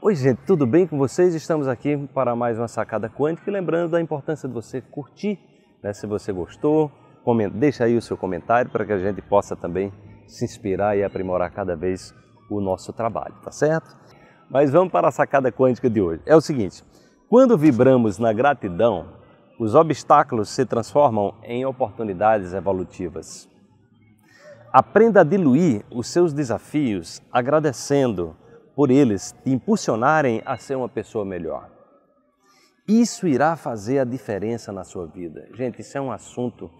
Oi, gente, tudo bem com vocês? Estamos aqui para mais uma sacada quântica. E lembrando da importância de você curtir, né? se você gostou, comenta, deixa aí o seu comentário para que a gente possa também se inspirar e aprimorar cada vez o nosso trabalho, tá certo? Mas vamos para a sacada quântica de hoje. É o seguinte: quando vibramos na gratidão, os obstáculos se transformam em oportunidades evolutivas. Aprenda a diluir os seus desafios agradecendo por eles te impulsionarem a ser uma pessoa melhor. Isso irá fazer a diferença na sua vida. Gente, isso é um assunto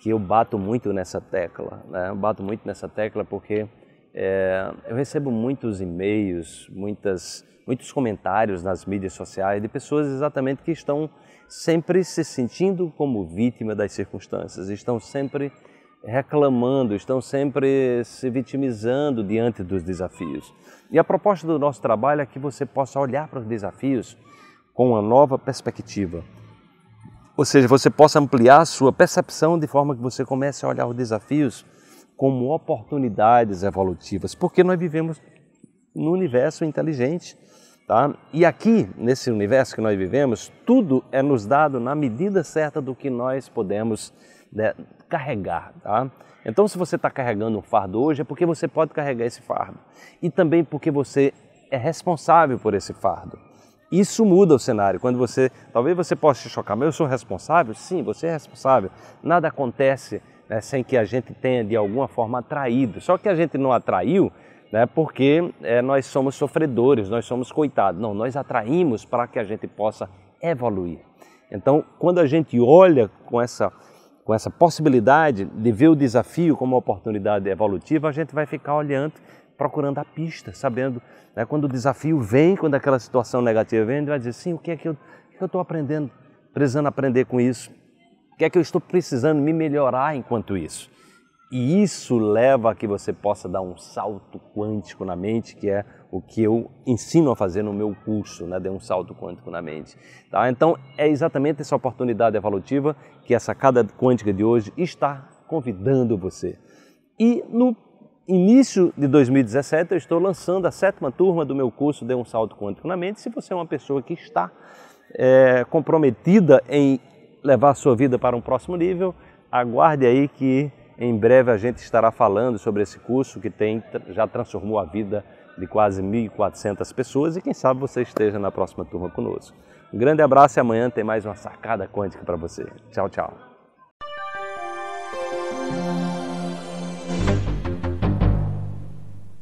que eu bato muito nessa tecla, né? Eu bato muito nessa tecla porque é, eu recebo muitos e-mails, muitas, muitos comentários nas mídias sociais de pessoas exatamente que estão sempre se sentindo como vítima das circunstâncias, estão sempre reclamando, estão sempre se vitimizando diante dos desafios. E a proposta do nosso trabalho é que você possa olhar para os desafios com uma nova perspectiva. Ou seja, você possa ampliar a sua percepção de forma que você comece a olhar os desafios como oportunidades evolutivas, porque nós vivemos no universo inteligente, tá? E aqui, nesse universo que nós vivemos, tudo é nos dado na medida certa do que nós podemos né, carregar. Tá? Então, se você está carregando um fardo hoje, é porque você pode carregar esse fardo e também porque você é responsável por esse fardo. Isso muda o cenário. Quando você, talvez você possa se chocar, mas eu sou responsável? Sim, você é responsável. Nada acontece né, sem que a gente tenha de alguma forma atraído. Só que a gente não atraiu né, porque é, nós somos sofredores, nós somos coitados. Não, nós atraímos para que a gente possa evoluir. Então, quando a gente olha com essa com essa possibilidade de ver o desafio como uma oportunidade evolutiva, a gente vai ficar olhando, procurando a pista, sabendo né, quando o desafio vem, quando aquela situação negativa vem, a gente vai dizer, sim, o que é que eu estou é aprendendo, precisando aprender com isso? O que é que eu estou precisando me melhorar enquanto isso? E isso leva a que você possa dar um salto quântico na mente, que é o que eu ensino a fazer no meu curso, né, de um salto quântico na mente. Tá? Então é exatamente essa oportunidade evolutiva que a sacada quântica de hoje está convidando você. E no início de 2017 eu estou lançando a sétima turma do meu curso de um salto quântico na mente. Se você é uma pessoa que está é, comprometida em levar a sua vida para um próximo nível, aguarde aí que em breve a gente estará falando sobre esse curso que tem, já transformou a vida de quase 1.400 pessoas e quem sabe você esteja na próxima turma conosco. Um grande abraço e amanhã tem mais uma sacada quântica para você. Tchau, tchau.